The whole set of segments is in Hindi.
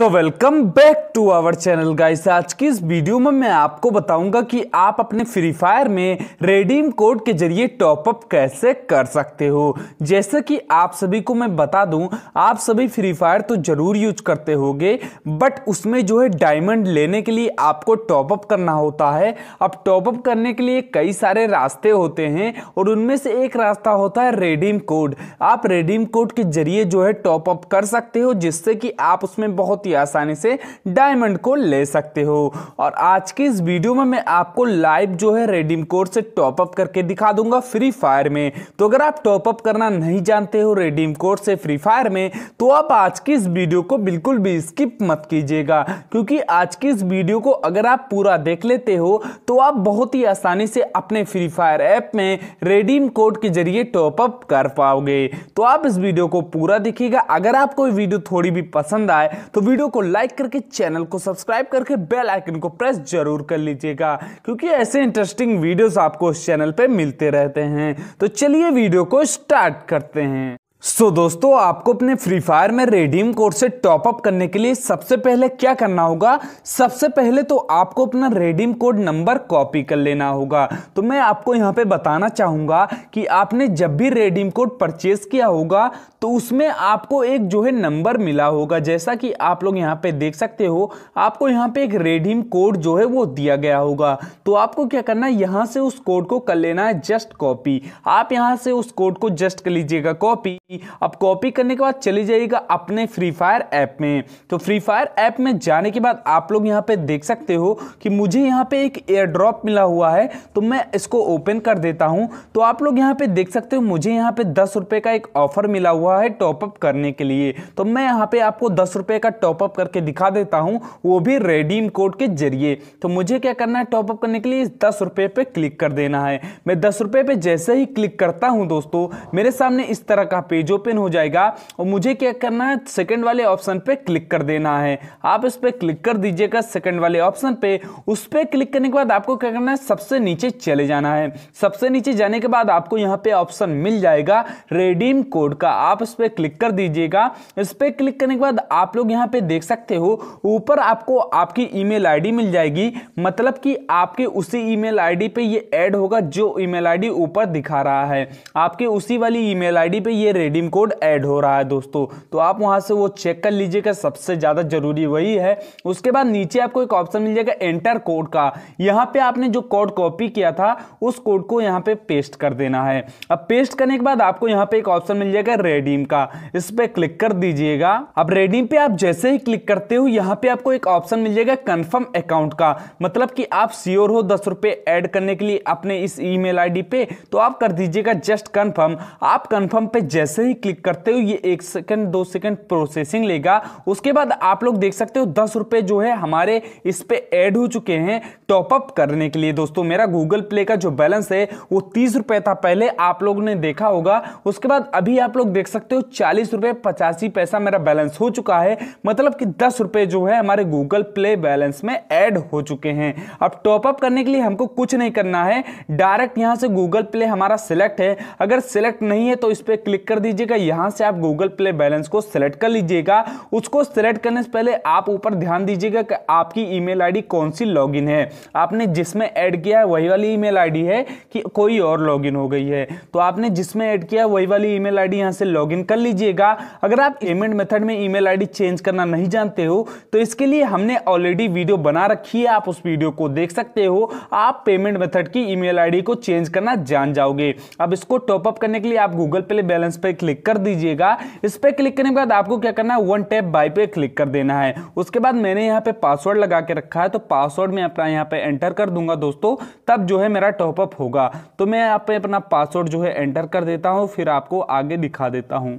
तो welcome back to our channel guys आज की इस वीडियो में मैं आपको बताऊंगा कि आप अपने फ्री फायर में रेडीम कोड के जरिए टॉपअप कैसे कर सकते हो जैसे कि आप सभी को मैं बता दूं आप सभी फ्री फायर तो ज़रूर यूज करते होंगे बट उसमें जो है डायमंड लेने के लिए आपको टॉपअप करना होता है अब टॉपअप करने के लिए कई सारे रास्ते होते हैं और उनमें से एक रास्ता होता है रेडीम कोड आप रेडीम कोड के जरिए जो है टॉपअप कर सकते हो जिससे कि आप उसमें बहुत ही आसानी से डायमंड को ले सकते हो और आज के इस वीडियो में मैं आपको लाइव जो है रेडीम कोड से टॉपअप करके दिखा दूंगा फ्री फायर में तो अगर आप टॉपअप करना नहीं जानते हो रेडीम कोड से फ्री फायर में तो आप आज की इस वीडियो को बिल्कुल भी स्किप मत कीजिएगा क्योंकि आज की इस वीडियो को अगर आप पूरा देख लेते हो तो आप बहुत ही आसानी से अपने फ्री फायर ऐप में रेडीम कोड के जरिए टॉपअप कर पाओगे तो आप इस वीडियो को पूरा देखिएगा अगर आपको वीडियो थोड़ी भी पसंद आए तो वीडियो वीडियो को लाइक करके चैनल को सब्सक्राइब करके बेल आइकन को प्रेस जरूर कर लीजिएगा क्योंकि ऐसे इंटरेस्टिंग वीडियोस आपको उस चैनल पे मिलते रहते हैं तो चलिए वीडियो को स्टार्ट करते हैं सो so, दोस्तों आपको अपने फ्री फायर में रेडीम कोड से टॉप अप करने के लिए सबसे पहले क्या करना होगा सबसे पहले तो आपको अपना रेडीम कोड नंबर कॉपी कर लेना होगा तो मैं आपको यहाँ पे बताना चाहूँगा कि आपने जब भी रेडीम कोड परचेज किया होगा तो उसमें आपको एक जो है नंबर मिला होगा जैसा कि आप लोग यहाँ पे देख सकते हो आपको यहाँ पे एक रेडीम कोड जो है वो दिया गया होगा तो आपको क्या करना है यहाँ से उस कोड को कर लेना है जस्ट कॉपी आप यहाँ से उस कोड को जस्ट कर लीजिएगा कॉपी अब कॉपी करने के बाद चले जाइएगा अपने फ्री फायर ऐप में तो फ्री फायर ऐप में जाने के बाद आप लोग यहाँ पे देख सकते हो कि मुझे यहाँ पे एक एयर ड्रॉप मिला हुआ है तो मैं इसको ओपन कर देता हूँ तो आप लोग यहाँ पे देख सकते हो मुझे यहाँ पे दस रुपये का एक ऑफर मिला हुआ है टॉपअप करने के लिए तो मैं यहाँ पर आपको दस का टॉपअप करके दिखा देता हूँ वो भी रेडीम कोड के जरिए तो मुझे क्या करना है टॉपअप करने के लिए दस रुपये पर क्लिक कर देना है मैं दस रुपये जैसे ही क्लिक करता हूँ दोस्तों मेरे सामने इस तरह का पेज पेज ओपन हो जाएगा और मुझे क्या करना है सेकंड वाले ऑप्शन पे क्लिक कर देना है आप इस पर क्लिक कर दीजिएगा सेकंड वाले ऑप्शन पे उस पर क्लिक करने के बाद आपको क्या करना है सबसे नीचे चले जाना है सबसे नीचे जाने के बाद आपको यहाँ पे ऑप्शन मिल जाएगा रेडीम कोड का आप इस पर क्लिक कर दीजिएगा इस पर क्लिक करने के बाद आप लोग यहाँ पे देख सकते हो ऊपर आपको आपकी ई मेल मिल जाएगी मतलब कि आपके उसी ई ईमेल आईडी पे ये एड होगा जो ईमेल आईडी ऊपर दिखा रहा है आपके उसी वाली ई मेल आई पे ये रिडीम कोड ऐड हो रहा है दोस्तों तो आप वहां से वो चेक कर लीजिएगा सबसे ज़्यादा ज़रूरी वही है उसके बाद नीचे आपको एक ऑप्शन मिल जाएगा एंटर कोड का यहाँ पे आपने जो कोड कॉपी किया था उस कोड को यहाँ पे पेस्ट कर देना है अब पेस्ट करने के बाद आपको यहाँ पे एक ऑप्शन मिल जाएगा रेडीम का इस पर क्लिक कर दीजिएगा अब रेडीम पे आप जैसे ही क्लिक करते हो यहाँ पे आपको एक ऑप्शन मिल जाएगा कन्फर्म अकाउंट का मतलब कि आप श्योर हो दस रुपये ऐड करने के लिए अपने इस ईमेल आईडी पे तो आप कर दीजिएगा जस्ट कन्फर्म आप कन्फर्म पे जैसे जैसे ही क्लिक करते हो ये एक सेकंड दो सेकंड प्रोसेसिंग लेगा उसके बाद आप लोग देख सकते हो दस रुपये जो है हमारे इस पर ऐड हो चुके हैं टॉपअप करने के लिए दोस्तों मेरा गूगल प्ले का जो बैलेंस है वो तीस रुपये था पहले आप लोग ने देखा होगा उसके बाद अभी आप लोग देख सकते हो चालीस रुपये पचासी पैसा मेरा बैलेंस हो चुका है मतलब कि दस रुपये जो है हमारे गूगल प्ले बैलेंस में ऐड हो चुके हैं अब टॉपअप करने के लिए हमको कुछ नहीं करना है डायरेक्ट यहाँ से गूगल प्ले हमारा सिलेक्ट है अगर सिलेक्ट नहीं है तो इस पर क्लिक कर दिया दीजिएगा यहां से आप गूगल प्ले बैलेंस को सिलेक्ट कर लीजिएगा उसको सिलेक्ट करने से पहले आप ऊपर ध्यान दीजिएगा कि आपकी ईमेल आईडी कौन सी लॉगिन है आपने जिसमें ऐड किया है वही वाली ईमेल आईडी है कि कोई और लॉगिन हो गई है तो आपने जिसमें ऐड किया है वही वाली ईमेल आईडी यहां से लॉगिन कर लीजिएगा अगर आप पेमेंट मेथड में ईमेल आईडी चेंज करना नहीं जानते हो तो इसके लिए हमने ऑलरेडी वीडियो बना रखी है आप उस वीडियो को देख सकते हो आप पेमेंट मेथड की ईमेल आईडी को चेंज करना जान जाओगे अब इसको टॉपअप करने के लिए आप गूगल पे बैलेंस पे क्लिक कर दीजिएगा इस पर क्लिक करने के बाद आपको क्या करना है वन टैप बाई पे क्लिक कर देना है उसके बाद मैंने यहाँ पे पासवर्ड लगा के रखा है तो पासवर्ड मैं अपना यहाँ पे एंटर कर दूंगा दोस्तों तब जो है मेरा टॉपअप होगा तो मैं यहाँ पे अपना पासवर्ड जो है एंटर कर देता हूँ फिर आपको आगे दिखा देता हूँ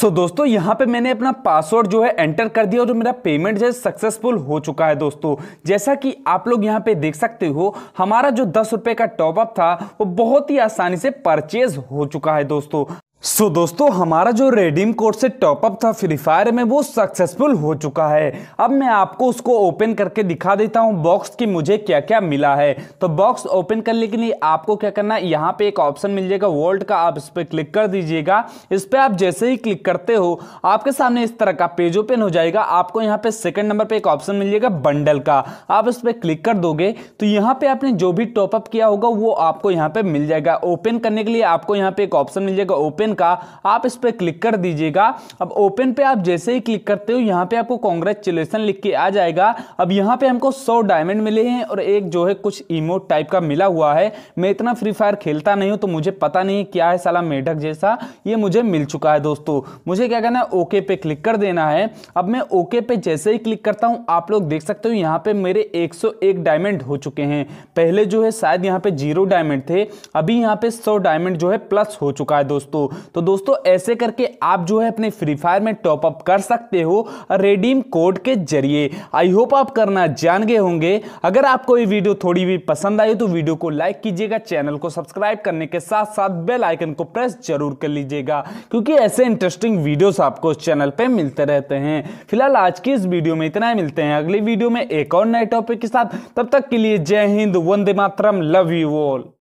सो so, दोस्तों यहाँ पे मैंने अपना पासवर्ड जो है एंटर कर दिया और जो मेरा पेमेंट जो है सक्सेसफुल हो चुका है दोस्तों जैसा कि आप लोग यहाँ पे देख सकते हो हमारा जो दस रुपये का टॉपअप था वो बहुत ही आसानी से परचेज हो चुका है दोस्तों सो so, दोस्तों हमारा जो रेडीम कोड से टॉपअप था फ्री फायर में वो सक्सेसफुल हो चुका है अब मैं आपको उसको ओपन करके दिखा देता हूँ बॉक्स की मुझे क्या क्या मिला है तो बॉक्स ओपन करने के लिए आपको क्या करना है यहाँ पे एक ऑप्शन मिल जाएगा वोल्ट का आप इस पर क्लिक कर दीजिएगा इस पर आप जैसे ही क्लिक करते हो आपके सामने इस तरह का पेज ओपन हो जाएगा आपको यहाँ पे सेकेंड नंबर पर एक ऑप्शन मिल जाएगा बंडल का आप इस पर क्लिक कर दोगे तो यहाँ पे आपने जो भी टॉपअप किया होगा वो आपको यहाँ पे मिल जाएगा ओपन करने के लिए आपको यहाँ पे एक ऑप्शन मिल जाएगा ओपन ओपन का आप इस पर क्लिक कर दीजिएगा अब ओपन पे आप जैसे ही क्लिक करते हो यहाँ पे आपको कॉन्ग्रेचुलेसन लिख के आ जाएगा अब यहाँ पे हमको सौ डायमंड मिले हैं और एक जो है कुछ इमोट टाइप का मिला हुआ है मैं इतना फ्री फायर खेलता नहीं हूँ तो मुझे पता नहीं क्या है साला मेढक जैसा ये मुझे मिल चुका है दोस्तों मुझे क्या करना है ओके पे क्लिक कर देना है अब मैं ओके पे जैसे ही क्लिक करता हूँ आप लोग देख सकते हो यहाँ पे मेरे एक डायमंड हो चुके हैं पहले जो है शायद यहाँ पे जीरो डायमंड थे अभी यहाँ पे सौ डायमंड जो है प्लस हो चुका है दोस्तों तो दोस्तों ऐसे करके आप जो है अपने फ्री फायर में टॉपअप कर सकते हो रेडीम कोड के जरिए आई होप आप करना जान गए होंगे अगर आपको ये वीडियो थोड़ी भी पसंद आई तो वीडियो को लाइक कीजिएगा चैनल को सब्सक्राइब करने के साथ साथ बेल आइकन को प्रेस जरूर कर लीजिएगा क्योंकि ऐसे इंटरेस्टिंग वीडियोस आपको इस चैनल पर मिलते रहते हैं फिलहाल आज की इस वीडियो में इतना ही मिलते हैं अगली वीडियो में एक और नए टॉपिक के साथ तब तक के लिए जय हिंद वंदे मातरम लव यू ऑल